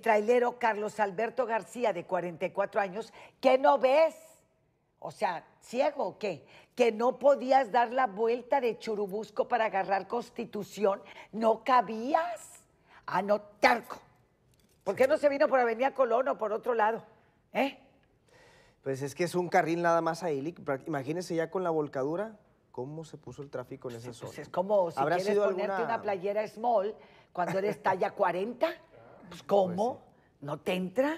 trailero Carlos Alberto García, de 44 años, que no ves, o sea, ciego o qué, que no podías dar la vuelta de Churubusco para agarrar Constitución, no cabías. a ah, no, ¿Por qué no se vino por Avenida Colón o por otro lado? ¿Eh? Pues es que es un carril nada más ahí. Imagínense ya con la volcadura, cómo se puso el tráfico en pues esa pues zona. es como si quieres ponerte una playera small cuando eres talla 40 pues ¿cómo? ¿No te entra?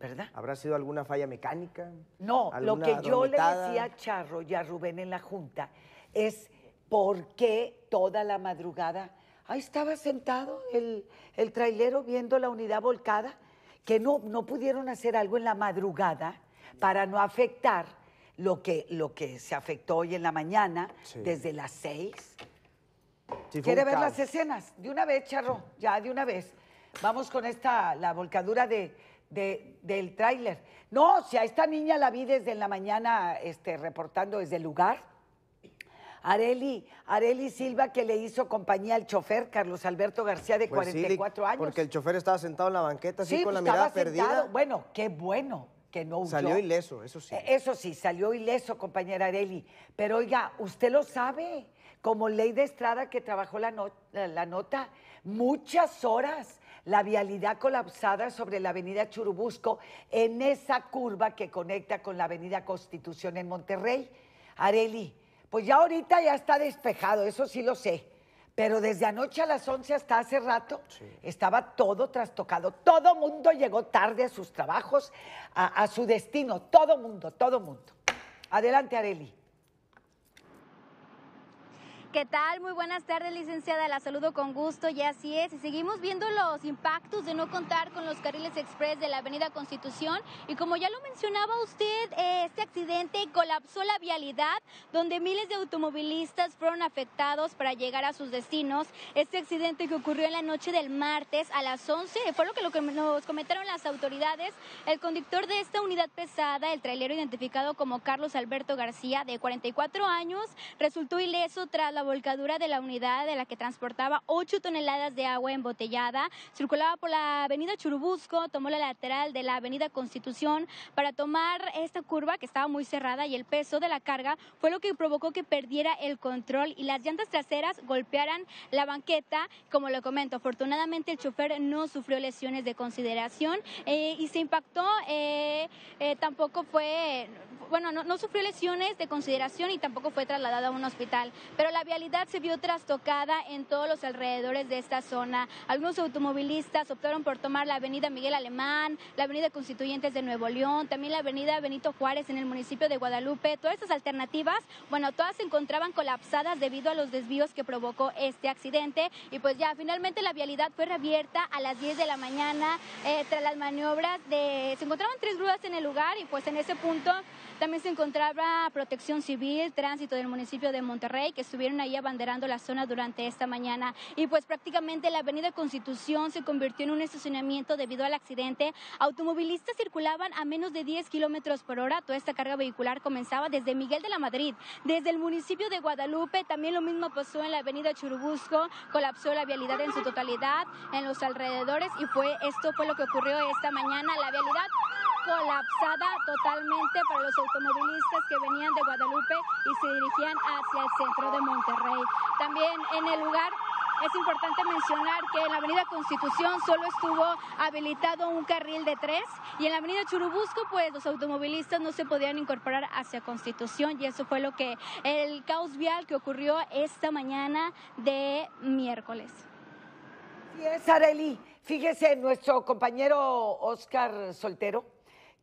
¿Verdad? ¿Habrá sido alguna falla mecánica? No, lo que yo le decía a Charro y a Rubén en la junta es por qué toda la madrugada, ahí estaba sentado el, trailero viendo la unidad volcada, que no, no pudieron hacer algo en la madrugada para no afectar lo que, lo que se afectó hoy en la mañana, desde las seis. ¿Quiere ver las escenas? De una vez, Charro, ya de una vez. Vamos con esta, la volcadura de, del tráiler. No, si a esta niña la vi desde la mañana este, reportando desde el lugar. Areli, Areli Silva que le hizo compañía al chofer Carlos Alberto García de 44 pues años. Porque el chofer estaba sentado en la banqueta así con la pues, mirada perdida. Bueno, qué bueno que no huyó. Salió ileso, eso sí. E, eso sí, salió ileso, compañera Areli. Pero oiga, usted lo sabe, como ley de Estrada que trabajó la nota, muchas horas la vialidad colapsada sobre la avenida Churubusco en esa curva que conecta con la avenida Constitución en Monterrey. Areli, pues ya ahorita ya está despejado, eso sí lo sé. Pero desde anoche a las 11 hasta hace rato estaba todo trastocado. Todo mundo llegó tarde a sus trabajos, a, a su destino. Todo mundo, todo mundo. Adelante, Areli. ¿Qué tal? Muy buenas tardes, licenciada. La saludo con gusto y así es. Y seguimos viendo los impactos de no contar con los carriles express de la Avenida Constitución. Y como ya lo mencionaba usted, eh, accidente colapsó la vialidad donde miles de automovilistas fueron afectados para llegar a sus destinos. Este accidente que ocurrió en la noche del martes a las 11 fue lo que, lo que nos comentaron las autoridades. El conductor de esta unidad pesada, el trailero identificado como Carlos Alberto García, de 44 años, resultó ileso tras la volcadura de la unidad de la que transportaba 8 toneladas de agua embotellada. Circulaba por la avenida Churubusco, tomó la lateral de la avenida Constitución para tomar esta curva que estaba muy cerrada y el peso de la carga fue lo que provocó que perdiera el control y las llantas traseras golpearan la banqueta. Como lo comento, afortunadamente el chofer no sufrió lesiones de consideración eh, y se impactó, eh, eh, tampoco fue, bueno, no, sufrió lesiones de consideración y tampoco fue trasladado a un hospital. Pero la vialidad se vio trastocada en todos los alrededores de esta zona. Algunos automovilistas optaron por tomar la avenida Miguel Alemán, la avenida Constituyentes de Nuevo León, también la avenida Benito Juárez en el municipio de Guadalupe, todas estas alternativas, bueno, todas se encontraban colapsadas debido a los desvíos que provocó este accidente y pues ya finalmente la vialidad fue reabierta a las 10 de la mañana eh, tras las maniobras de... Se encontraban tres grúas en el lugar y pues en ese punto también se encontraba protección civil, tránsito del municipio de Monterrey que estuvieron ahí abanderando la zona durante esta mañana y pues prácticamente la avenida Constitución se convirtió en un estacionamiento debido al accidente. Automovilistas circulaban a menos de 10 kilómetros por hora, toda esta carga vehicular comenzaba desde Miguel de la Madrid, desde el municipio de Guadalupe, también lo mismo pasó en la avenida Churubusco, colapsó la vialidad en su totalidad, en los alrededores y fue esto fue lo que ocurrió esta mañana, la vialidad colapsada totalmente para los automovilistas que venían de Guadalupe y se dirigían hacia el centro de Monterrey. También en el lugar es importante mencionar que en la Avenida Constitución solo estuvo habilitado un carril de tres y en la Avenida Churubusco pues los automovilistas no se podían incorporar hacia Constitución y eso fue lo que el caos vial que ocurrió esta mañana de miércoles. Sí, es Arely. Fíjese, nuestro compañero Oscar Soltero,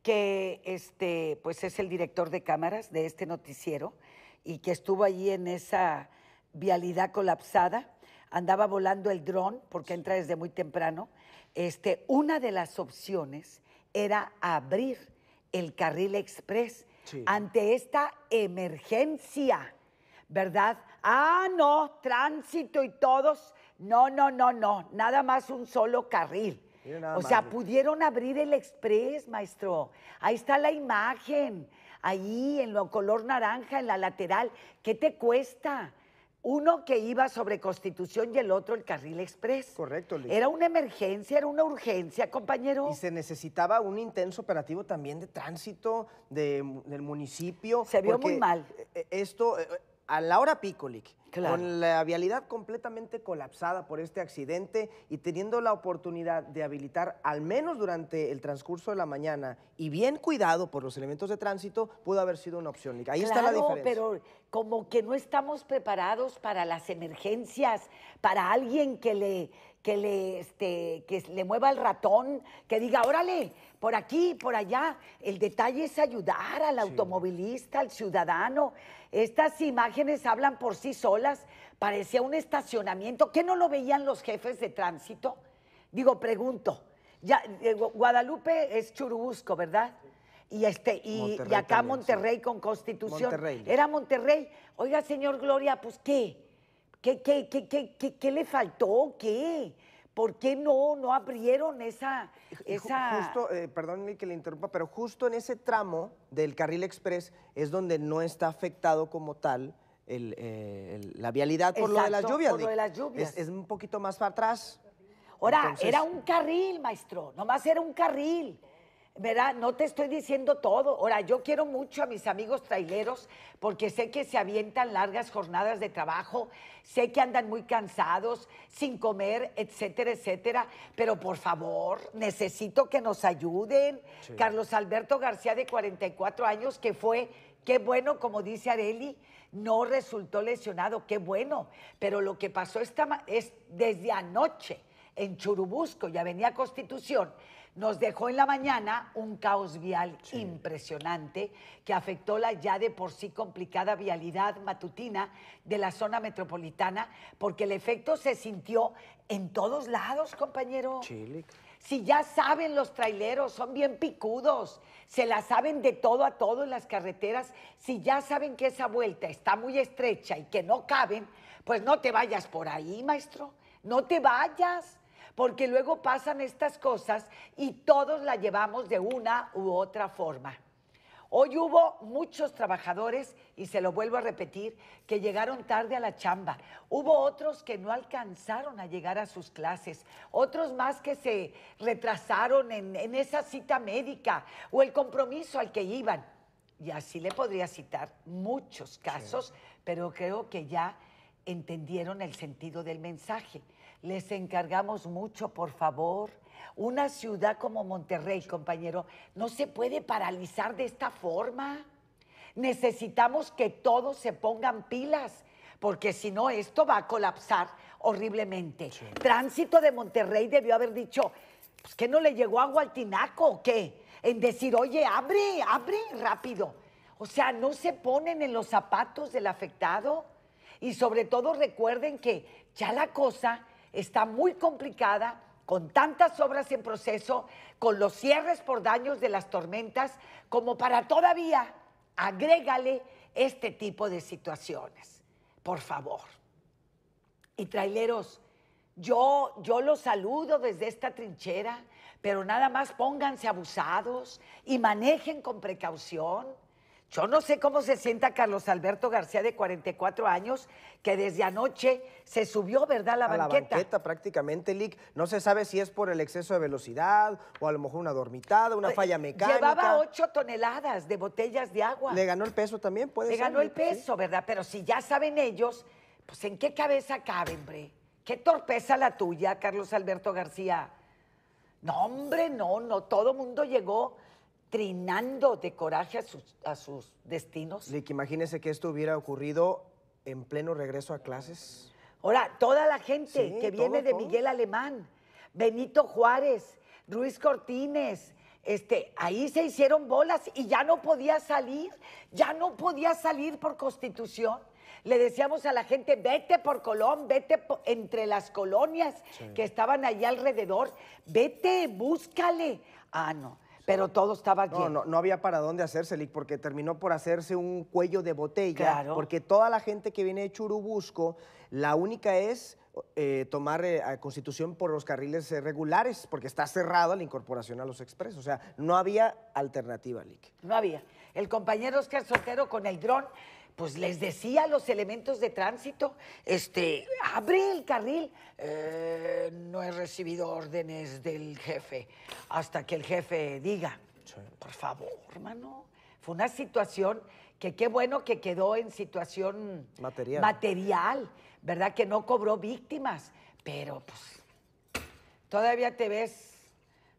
que este, pues es el director de cámaras de este noticiero y que estuvo allí en esa vialidad colapsada andaba volando el dron, porque entra desde muy temprano, este, una de las opciones era abrir el carril express ante esta emergencia, ¿verdad? Ah, no, tránsito y todos. No, no, no, no, nada más un solo carril. O sea, pudieron abrir el express, maestro. Ahí está la imagen, ahí en lo color naranja, en la lateral. ¿Qué te cuesta? Uno que iba sobre Constitución y el otro el carril express. Correcto, Era una emergencia, era una urgencia, compañero. Y se necesitaba un intenso operativo también de tránsito de, del municipio. Se vio muy mal. E-, e-, esto, e-, a la hora picolic, con la vialidad completamente colapsada por este accidente y teniendo la oportunidad de habilitar, al menos durante el transcurso de la mañana, y bien cuidado por los elementos de tránsito, pudo haber sido una opción. Ahí está la diferencia. pero como que no estamos preparados para las emergencias, para alguien que le que le, este, que le mueva el ratón, que diga, órale, por aquí, por allá. El detalle es ayudar al automovilista, al ciudadano. Estas imágenes hablan por sí solas. Parecía un estacionamiento. ¿Qué no lo veían los jefes de tránsito? Digo, pregunto. Ya, eh, Guadalupe es churubusco, ¿verdad? y este y, acá Monterrey con Constitución. Era Monterrey. Oiga, señor Gloria, pues qué, ¿Qué, qué, qué, qué le faltó? ¿Qué? ¿Por qué no, no abrieron esa, esa... Justo, eh, que le interrumpa, pero justo en ese tramo del carril express es donde no está afectado como tal eh, la vialidad por lo de las lluvias. Por lo de las lluvias. Es, un poquito más para atrás. Ahora, era un carril, maestro, nomás era un carril. Verá, No te estoy diciendo todo. Ahora, yo quiero mucho a mis amigos traileros porque sé que se avientan largas jornadas de trabajo, sé que andan muy cansados, sin comer, etcétera, etcétera. Pero por favor, necesito que nos ayuden. Carlos Alberto García, de 44 años, que fue, qué bueno, como dice Areli, no resultó lesionado, qué bueno. Pero lo que pasó esta, es desde anoche en Churubusco ya venía Constitución nos dejó en la mañana un caos vial impresionante que afectó la ya de por sí complicada vialidad matutina de la zona metropolitana, porque el efecto se sintió en todos lados, compañero. Chile. Si ya saben los traileros, son bien picudos, se la saben de todo a todo en las carreteras, si ya saben que esa vuelta está muy estrecha y que no caben, pues no te vayas por ahí, maestro, no te vayas porque luego pasan estas cosas y todos la llevamos de una u otra forma. Hoy hubo muchos trabajadores, y se lo vuelvo a repetir, que llegaron tarde a la chamba. Hubo otros que no alcanzaron a llegar a sus clases, otros más que se retrasaron en, esa cita médica o el compromiso al que iban. Y así le podría citar muchos casos, pero creo que ya entendieron el sentido del mensaje. Les encargamos mucho, por favor. Una ciudad como Monterrey, compañero, no se puede paralizar de esta forma. Necesitamos que todos se pongan pilas, porque si no, esto va a colapsar horriblemente. Tránsito de Monterrey debió haber dicho, pues que no le llegó agua al tinaco o qué, en decir, oye, abre, abre rápido. O sea, no se ponen en los zapatos del afectado y sobre todo recuerden que ya la cosa está muy complicada con tantas obras en proceso, con los cierres por daños de las tormentas, como para todavía agrégale este tipo de situaciones. Por favor. Y traileros, yo, yo los saludo desde esta trinchera, pero nada más pónganse abusados y manejen con precaución. Yo no sé cómo se sienta Carlos Alberto García de 44 años, que desde anoche se subió, ¿verdad?, a la banqueta. la banqueta prácticamente, Lick. No se sabe si es por el exceso de velocidad o a lo mejor una dormitada, una falla mecánica. Llevaba 8 toneladas de botellas de agua. Le ganó el peso también, puede ser. Le ganó el peso, ¿verdad? Pero si ya saben ellos, pues ¿en qué cabeza caben, hombre? Qué torpeza la tuya, Carlos Alberto García. No, hombre, no, no, todo mundo llegó trinando de coraje a sus, destinos. Lick, imagínese que esto hubiera ocurrido en pleno regreso a clases. Ahora, toda la gente que viene de Miguel Alemán, Benito Juárez, Ruiz Cortines, este, ahí se hicieron bolas y ya no podía salir, ya no podía salir por constitución. Le decíamos a la gente, vete por Colón, vete entre las colonias que estaban allí alrededor, vete, búscale. Ah, no. Pero todo estaba aquí. No, no, no había para dónde hacerse, Lick, porque terminó por hacerse un cuello de botella. Claro. Porque toda la gente que viene de Churubusco, la única es eh, tomar eh, a Constitución por los carriles eh, regulares, porque está cerrado la incorporación a los expresos. O sea, no había alternativa, Lick. No había. El compañero Oscar Sotero con el dron pues les decía a los elementos de tránsito, este, abre el carril. Eh, no he recibido órdenes del jefe hasta que el jefe diga. Por favor, hermano. Fue una situación que qué bueno que quedó en situación material. material, ¿verdad? Que no cobró víctimas, pero pues todavía te ves,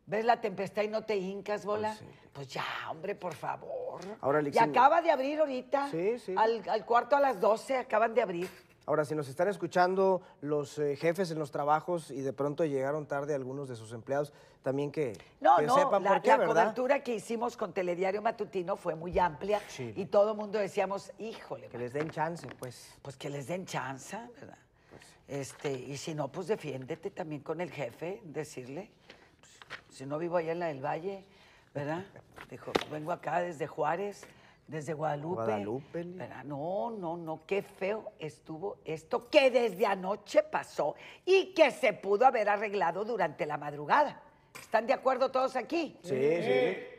ves la tempestad y no te hincas, bola. Pues ya, hombre, por favor. Ahora, Y acaba de abrir ahorita. Sí, sí. Al, cuarto a las 12 acaban de abrir. Ahora, si nos están escuchando los eh, jefes en los trabajos y de pronto llegaron tarde algunos de sus empleados, también que, no, que no, sepan la, por la cobertura que hicimos con Telediario Matutino fue muy amplia y todo el mundo decíamos, híjole. Que les den chance, pues. Pues que les den chance, ¿verdad? Pues este, y si no, pues defiéndete también con el jefe, decirle, pues, si no vivo allá en la del Valle, ¿verdad? Dijo, vengo acá desde Juárez, desde Guadalupe. Guadalupe. No, no, no, qué feo estuvo esto que desde anoche pasó y que se pudo haber arreglado durante la madrugada. ¿Están de acuerdo todos aquí? Sí, sí.